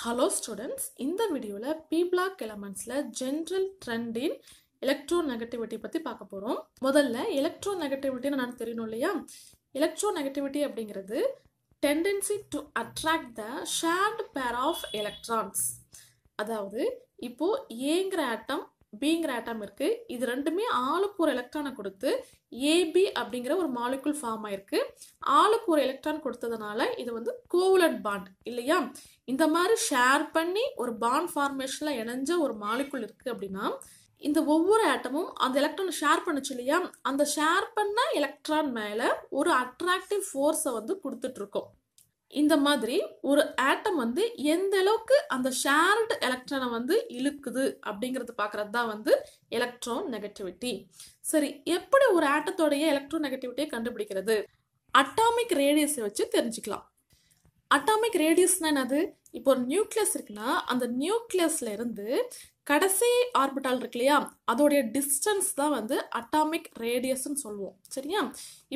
hello students இந்த வீடியோவில் p block எலமெண்ட்ஸில் ஜென்ரல் ட்ரெண்டின் எலக்ட்ரோ நெகட்டிவிட்டி பற்றி பார்க்க போகிறோம் முதல்ல எலக்ட்ரோ நெகட்டிவிட்டின்னு நான் தெரியணும் இல்லையா எலக்ட்ரோ நெகட்டிவிட்டி அப்படிங்கிறது tendency to attract the shared pair of electrons அதாவது இப்போது ஏங்கிற ஆட்டம் பிங்கிற ஆட்டம் இருக்குது இது ரெண்டுமே ஆளுக்கு ஒரு எலக்ட்ரானை கொடுத்து ஏபி அப்படிங்கிற ஒரு மாலிகுல் ஃபார்ம் ஆயிருக்கு ஆளுக்கு ஒரு எலக்ட்ரான் கொடுத்ததுனால இது வந்து கோவலன் பாண்ட் இல்லையா இந்த மாதிரி ஷேர் பண்ணி ஒரு பாண்ட் ஃபார்மேஷனில் இணைஞ்ச ஒரு மாலிகுல் இருக்குது அப்படின்னா இந்த ஒவ்வொரு ஆட்டமும் அந்த எலக்ட்ரான் ஷேர் பண்ணுச்சு இல்லையா அந்த ஷேர் பண்ண எலக்ட்ரான் மேலே ஒரு அட்ராக்டிவ் ஃபோர்ஸை வந்து கொடுத்துட்ருக்கோம் இந்த மாதிரி ஒரு ஆட்டம் வந்து எந்த அளவுக்கு அந்த ஷேர்டு எலக்ட்ரானை வந்து இழுக்குது அப்படிங்கிறது பார்க்குறது தான் வந்து எலக்ட்ரான் நெகட்டிவிட்டி சரி எப்படி ஒரு ஆட்டத்தோடைய எலக்ட்ரான் நெகட்டிவிட்டியை கண்டுபிடிக்கிறது அட்டாமிக் ரேடியஸை வச்சு தெரிஞ்சுக்கலாம் அட்டாமிக் ரேடியஸ்னால் என்னது இப்போ ஒரு நியூக்ளியஸ் இருக்குன்னா அந்த நியூக்ளியஸ்ல இருந்து கடைசி ஆர்பிட்டால் இருக்கு இல்லையா அதோடைய டிஸ்டன்ஸ் தான் வந்து அட்டாமிக் ரேடியஸ்ன்னு சொல்லுவோம் சரியா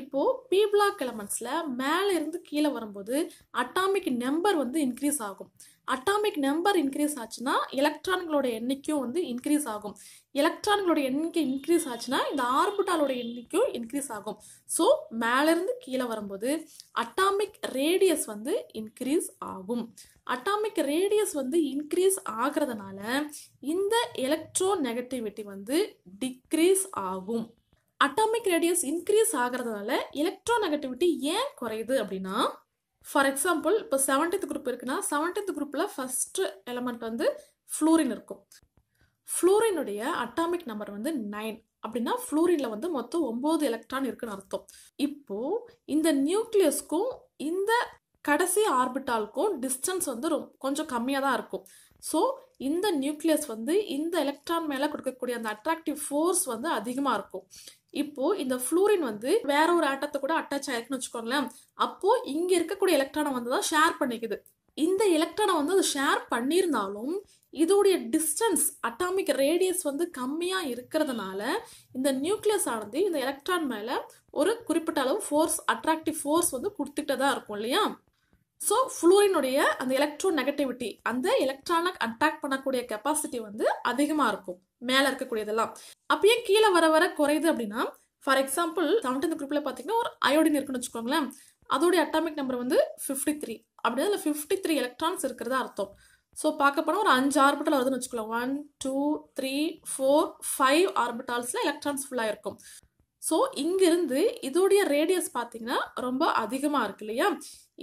இப்போது பி பிளாக் எலமெண்ட்ஸில் மேலே இருந்து கீழே வரும்போது அட்டாமிக் நம்பர் வந்து இன்க்ரீஸ் ஆகும் அட்டாமிக் நம்பர் இன்க்ரீஸ் ஆச்சுன்னா எலக்ட்ரான்களோட எண்ணிக்கையும் வந்து இன்க்ரீஸ் ஆகும் எலக்ட்ரான்களோட எண்ணிக்கை இன்க்ரீஸ் ஆச்சுன்னா இந்த ஆர்பிட்டாலோட எண்ணிக்கையும் இன்க்ரீஸ் ஆகும் ஸோ மேலேருந்து கீழே வரும்போது அட்டாமிக் ரேடியஸ் வந்து இன்க்ரீஸ் ஆகும் அட்டாமிக் ரேடியஸ் வந்து இன்க்ரீஸ் ஆகிறதுனால இந்த எலக்ட்ரோ நெகட்டிவிட்டி வந்து டிக்ரீஸ் ஆகும் அட்டாமிக் ரேடியஸ் இன்க்ரீஸ் ஆகிறதுனால எலக்ட்ரோ நெகட்டிவிட்டி ஏன் குறையுது அப்படின்னா ஃபார் எக்ஸாம்பிள் இப்போ செவன்டீன்த் குரூப் இருக்குன்னா செவன்டீன்த் குரூப்பில் ஃபஸ்ட்டு எலமெண்ட் வந்து ஃப்ளூரின் இருக்கும் ஃப்ளூரினுடைய அட்டாமிக் நம்பர் வந்து நைன் அப்படின்னா ஃப்ளூரினில் வந்து மொத்தம் ஒம்பது எலக்ட்ரான் இருக்குன்னு அர்த்தம் இப்போது இந்த நியூக்ளியஸ்க்கும் இந்த கடைசி ஆர்பிட்டாலுக்கும் டிஸ்டன்ஸ் வந்து ரொம்ப கொஞ்சம் கம்மியாக தான் இருக்கும் ஸோ இந்த நியூக்ளியஸ் வந்து இந்த எலக்ட்ரான் மேலே கொடுக்கக்கூடிய அந்த அட்ராக்டிவ் ஃபோர்ஸ் வந்து அதிகமாக இருக்கும் இப்போ இந்த ஃப்ளூரின் வந்து வேற ஒரு ஆட்டத்தை கூட அட்டாச் ஆயிருக்குன்னு வச்சுக்கோங்களேன் அப்போ இங்க இருக்கக்கூடிய எலக்ட்ரானை வந்து தான் ஷேர் பண்ணிக்குது இந்த எலக்ட்ரானை வந்து அது ஷேர் பண்ணியிருந்தாலும் இதோடைய டிஸ்டன்ஸ் அட்டாமிக் ரேடியஸ் வந்து கம்மியாக இருக்கிறதுனால இந்த நியூக்ளியஸ் ஆனது இந்த எலக்ட்ரான் மேலே ஒரு குறிப்பிட்ட அளவு ஃபோர்ஸ் அட்ராக்டிவ் ஃபோர்ஸ் வந்து கொடுத்துக்கிட்டே தான் இருக்கும் இல்லையா ஸோ ஃப்ளூரினுடைய அந்த எலக்ட்ரோ நெகட்டிவிட்டி அந்த எலக்ட்ரானை அட்டாக் பண்ணக்கூடிய கெப்பாசிட்டி வந்து அதிகமாக இருக்கும் மேலே இருக்கக்கூடியதெல்லாம் அப்பயே கீழே வர வர குறையுது அப்படின்னா ஃபார் எக்ஸாம்பிள் செவன்டீன் குரூப்பில் பார்த்தீங்கன்னா ஒரு அயோடின் இருக்குன்னு வச்சுக்கோங்களேன் அதோடைய அட்டாமிக் நம்பர் வந்து ஃபிஃப்டி த்ரீ அப்படின்னா அதில் ஃபிஃப்டி த்ரீ எலக்ட்ரான்ஸ் இருக்கிறதா அர்த்தம் ஸோ பார்க்க போனால் ஒரு அஞ்சு ஆர்பிட்டல் வருதுன்னு வச்சுக்கலாம் one two three four five ஆர்பிட்டால்ஸில் எலக்ட்ரான்ஸ் ஃபுல்லாக இருக்கும் ஸோ இங்கிருந்து இதோடைய ரேடியஸ் பார்த்தீங்கன்னா ரொம்ப அதிகமாக இருக்கு இல்லையா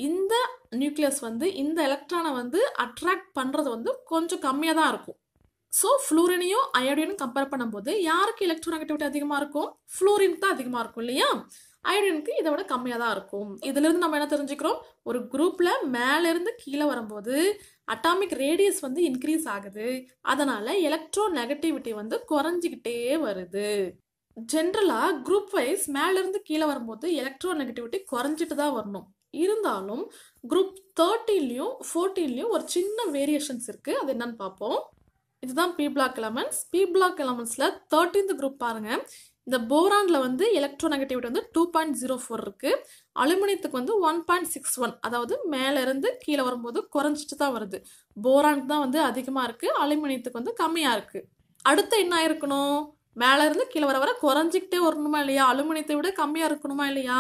இந்த நியூக்ளியஸ் வந்து இந்த எலக்ட்ரானை வந்து அட்ராக்ட் பண்ணுறது வந்து கொஞ்சம் கம்மியாக தான் இருக்கும் ஸோ ஃப்ளூரினையும் அயோடினும் கம்பேர் பண்ணும்போது யாருக்கு எலக்ட்ரான் நெகட்டிவிட்டி அதிகமாக இருக்கும் ஃப்ளூரின் தான் அதிகமாக இருக்கும் இல்லையா அயோடினுக்கு இதை விட கம்மியாக தான் இருக்கும் இதுலேருந்து நம்ம என்ன தெரிஞ்சுக்கிறோம் ஒரு குரூப்பில் மேலேருந்து கீழே வரும்போது அட்டாமிக் ரேடியஸ் வந்து இன்க்ரீஸ் ஆகுது அதனால் எலக்ட்ரோ நெகட்டிவிட்டி வந்து குறைஞ்சிக்கிட்டே வருது ஜென்ரலாக குரூப் வைஸ் மேலேருந்து கீழே வரும்போது எலக்ட்ரோ நெகட்டிவிட்டி குறைஞ்சிட்டு தான் வரணும் இருந்தாலும் குரூப் தேர்ட்டிலையும் ஃபோர்டீன்லையும் ஒரு சின்ன வேரியேஷன்ஸ் இருக்குது அது என்னன்னு பார்ப்போம் இதுதான் p block elements p block எலமெண்ட்ஸில் தேர்ட்டீன்த் குரூப் பாருங்கள் இந்த போரானில் வந்து எலக்ட்ரோ நெகட்டிவிட்டி வந்து டூ பாயிண்ட் ஜீரோ ஃபோர் இருக்குது அலுமினியத்துக்கு வந்து ஒன் பாயிண்ட் சிக்ஸ் ஒன் அதாவது மேலேருந்து கீழே வரும்போது குறைஞ்சிட்டு தான் வருது போரானுக்கு தான் வந்து அதிகமாக இருக்குது அலுமினியத்துக்கு வந்து கம்மியாக இருக்குது அடுத்து என்ன இருக்கணும் மேலேருந்து கீழே வர வர குறைஞ்சிக்கிட்டே வரணுமா இல்லையா அலுமினியத்தை விட கம்மியாக இருக்கணுமா இல்லையா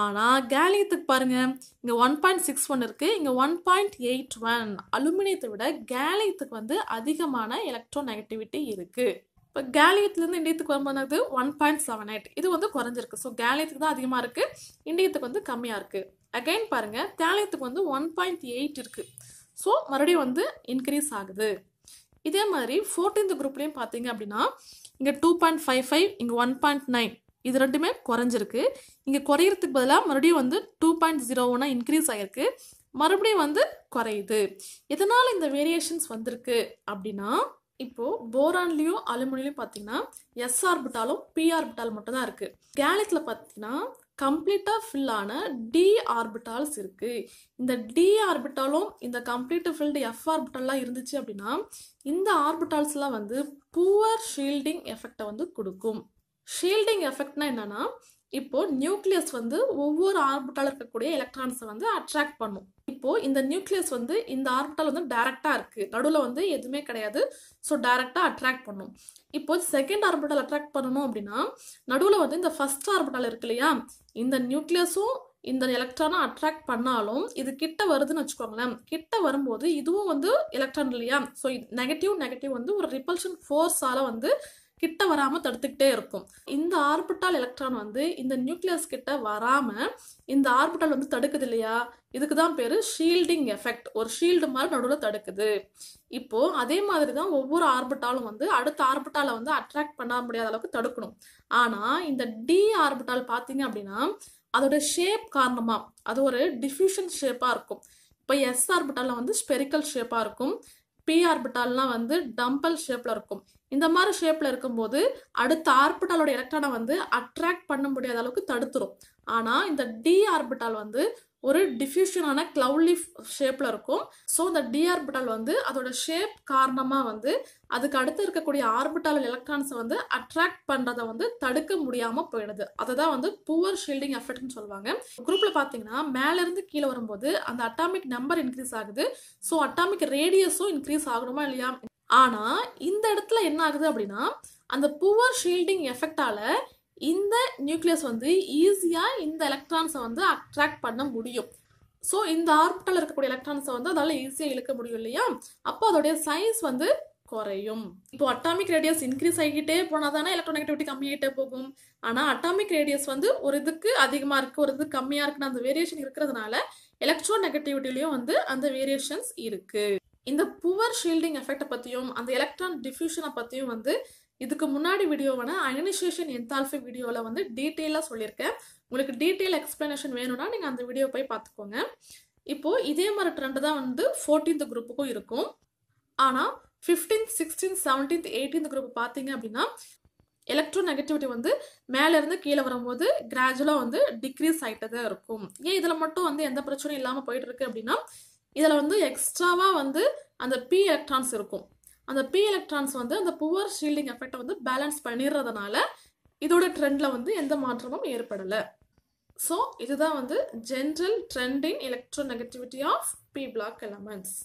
ஆனால் கேலியத்துக்கு பாருங்கள் இங்கே ஒன் பாயிண்ட் சிக்ஸ் ஒன் இருக்குது இங்கே ஒன் பாயிண்ட் எயிட் ஒன் அலுமினியத்தை விட கேலியத்துக்கு வந்து அதிகமான எலக்ட்ரோ நெகட்டிவிட்டி இருக்குது இப்போ கேலியத்துலேருந்து இண்டியத்துக்கு வரும்போது ஒன் பாயிண்ட் செவன் எயிட் இது வந்து குறைஞ்சிருக்கு ஸோ கேலியத்துக்கு தான் அதிகமாக இருக்குது இண்டியத்துக்கு வந்து கம்மியாக இருக்குது அகைன் பாருங்கள் கேலியத்துக்கு வந்து ஒன் பாயிண்ட் எயிட் இருக்குது ஸோ மறுபடியும் வந்து இன்க்ரீஸ் ஆகுது இதே மாதிரி ஃபோர்டீன்த் குரூப்லேயும் பார்த்தீங்க அப்படின்னா இங்கே டூ பாயிண்ட் ஃபைவ் ஃபைவ் இங்கே ஒன் பாயிண்ட் நைன் இது ரெண்டுமே குறைஞ்சிருக்கு இங்கே குறையிறதுக்கு பதிலாக மறுபடியும் வந்து டூ பாயிண்ட் ஜீரோ ஒன்னாக இன்க்ரீஸ் ஆகிருக்கு மறுபடியும் வந்து குறையுது எதனால் இந்த வேரியேஷன்ஸ் வந்திருக்கு அப்படின்னா இப்போது போரான்லேயும் அலுமினியிலையும் பார்த்தீங்கன்னா எஸ் ஆர்பிட்டாலும் பி ஆர்பிட்டால் மட்டும்தான் இருக்குது கேலத்தில் பார்த்தீங்கன்னா கம்ப்ளீட்டாக ஃபில்லான டி ஆர்பிட்டால்ஸ் இருக்குது இந்த டி ஆர்பிட்டாலும் இந்த கம்ப்ளீட்டு ஃபில்டு எஃப் ஆர்பிட்டாலாம் இருந்துச்சு அப்படின்னா இந்த ஆர்பிட்டால்ஸ்லாம் வந்து புவர் ஷீல்டிங் எஃபெக்டை வந்து கொடுக்கும் ஷீல்டிங் எஃபெக்ட்னா என்னன்னா இப்போ நியூக்ளியஸ் வந்து ஒவ்வொரு ஆர்பிட்டால் இருக்கக்கூடிய எலக்ட்ரான்ஸை வந்து அட்ராக்ட் பண்ணும் இப்போ இந்த நியூக்ளியஸ் வந்து இந்த ஆர்பிட்டால் வந்து டைரக்டா இருக்கு நடுவில் வந்து எதுவுமே கிடையாது ஸோ டைரக்டா அட்ராக்ட் பண்ணும் இப்போ செகண்ட் ஆர்பிட்டால் அட்ராக்ட் பண்ணணும் அப்படின்னா நடுவில் வந்து இந்த ஃபர்ஸ்ட் ஆர்பிட்டால் இருக்கு இல்லையா இந்த நியூக்ளியஸும் இந்த எலக்ட்ரானை அட்ராக்ட் பண்ணாலும் இது கிட்ட வருதுன்னு வச்சுக்கோங்களேன் கிட்ட வரும்போது இதுவும் வந்து எலக்ட்ரான் இல்லையா ஸோ நெகட்டிவ் நெகட்டிவ் வந்து ஒரு ரிப்பல்ஷன் ஃபோர்ஸால வந்து கிட்ட வராமல் தடுத்துக்கிட்டே இருக்கும் இந்த ஆர்பிட்டால் எலக்ட்ரான் வந்து இந்த நியூக்ளியஸ் கிட்ட வராமல் இந்த ஆர்பிட்டால் வந்து தடுக்குது இல்லையா இதுக்கு தான் பேர் ஷீல்டிங் எஃபெக்ட் ஒரு ஷீல்டு மாதிரி நடுவில் தடுக்குது இப்போது அதே மாதிரி தான் ஒவ்வொரு ஆர்பிட்டாலும் வந்து அடுத்த ஆர்பிட்டாலை வந்து அட்ராக்ட் பண்ண முடியாத அளவுக்கு தடுக்கணும் ஆனால் இந்த டி ஆர்பிட்டால் பாத்தீங்க அப்படின்னா அதோட ஷேப் காரணமாக அது ஒரு டிஃப்யூஷன் ஷேப்பாக இருக்கும் இப்போ எஸ் ஆர்பிட்டாலில் வந்து ஸ்பெரிக்கல் ஷேப்பாக இருக்கும் பி ஆர்பிட்டால்லாம் வந்து டம்பல் ஷேப்பில் இருக்கும் இந்த மாதிரி ஷேப்பில் இருக்கும்போது அடுத்த ஆர்பிட்டாலோட எலக்ட்ரானை வந்து அட்ராக்ட் பண்ண முடியாத அளவுக்கு தடுத்துரும் ஆனால் இந்த டி ஆர்பிட்டால் வந்து ஒரு டிஃப்யூஷனான க்ளவுட்லி ஷேப்பில் இருக்கும் ஸோ இந்த டிஆர்பிட்டல் வந்து அதோட ஷேப் காரணமாக வந்து அதுக்கு அடுத்து இருக்கக்கூடிய ஆர்பிட்டால் எலக்ட்ரான்ஸை வந்து அட்ராக்ட் பண்ணுறதை வந்து தடுக்க முடியாமல் போயிடுது அதை தான் வந்து புவர் ஷீல்டிங் எஃபெக்ட்னு சொல்லுவாங்க குரூப்பில் பார்த்தீங்கன்னா மேலேருந்து கீழே வரும்போது அந்த அட்டாமிக் நம்பர் இன்க்ரீஸ் ஆகுது ஸோ அட்டாமிக் ரேடியஸும் இன்க்ரீஸ் ஆகணுமா இல்லையா ஆனால் இந்த இடத்துல என்ன ஆகுது அப்படின்னா அந்த புவர் ஷீல்டிங் எஃபெக்டால இந்த நியூக்ளியஸ் வந்து ஈஸியாக இந்த எலக்ட்ரான்ஸை வந்து அட்ராக்ட் பண்ண முடியும் ஸோ இந்த ஆர்பிட்டல் இருக்கக்கூடிய எலக்ட்ரான்ஸை வந்து அதால் ஈஸியாக இழுக்க முடியும் இல்லையா அப்போ அதோடைய சைஸ் வந்து குறையும் இப்போ அட்டாமிக் ரேடியஸ் இன்க்ரீஸ் ஆகிக்கிட்டே போனால் தானே எலக்ட்ரோநெகட்டிவிட்டி கம்மியாகிட்டே போகும் ஆனால் அட்டாமிக் ரேடியஸ் வந்து ஒரு இதுக்கு அதிகமாக இருக்குது ஒரு இதுக்கு கம்மியாக இருக்குன்னு அந்த வேரியேஷன் இருக்கிறதுனால எலக்ட்ரோ நெகட்டிவிட்டிலையும் வந்து அந்த வேரியேஷன்ஸ் இருக்குது இந்த புவர் ஷீல்டிங் எஃபெக்டை பற்றியும் அந்த எலக்ட்ரான் டிஃப்யூஷனை பற்றியும் வந்து இதுக்கு முன்னாடி வீடியோவான அயனைசேஷன் என்தால்ஃபி வீடியோவில் வந்து டீட்டெயிலாக சொல்லியிருக்கேன் உங்களுக்கு டீட்டெயில் எக்ஸ்ப்ளனேஷன் வேணும்னா நீங்கள் அந்த வீடியோ போய் பார்த்துக்கோங்க இப்போது இதே மாதிரி ட்ரெண்டு தான் வந்து ஃபோர்டீன்த் குரூப்புக்கும் இருக்கும் ஆனால் fifteenth sixteenth seventeenth eighteenth group பார்த்தீங்க அப்படின்னா எலக்ட்ரோ நெகட்டிவிட்டி வந்து மேலேருந்து கீழே வரும்போது கிராஜுவலாக வந்து டிக்ரீஸ் ஆகிட்டதாக தான் இருக்கும் ஏன் இதில் மட்டும் வந்து எந்த பிரச்சனையும் இல்லாமல் போயிட்டுருக்கு அப்படின்னா இதில் வந்து எக்ஸ்ட்ராவாக வந்து அந்த பி எலக்ட்ரான்ஸ் இருக்கும் அந்த பி எலக்ட்ரான்ஸ் வந்து அந்த புவர் ஷீல்டிங் எஃபெக்டை வந்து பேலன்ஸ் பண்ணிடுறதுனால இதோட ட்ரெண்டில் வந்து எந்த மாற்றமும் ஏற்படலை ஸோ இதுதான் வந்து general trending electronegativity of p block elements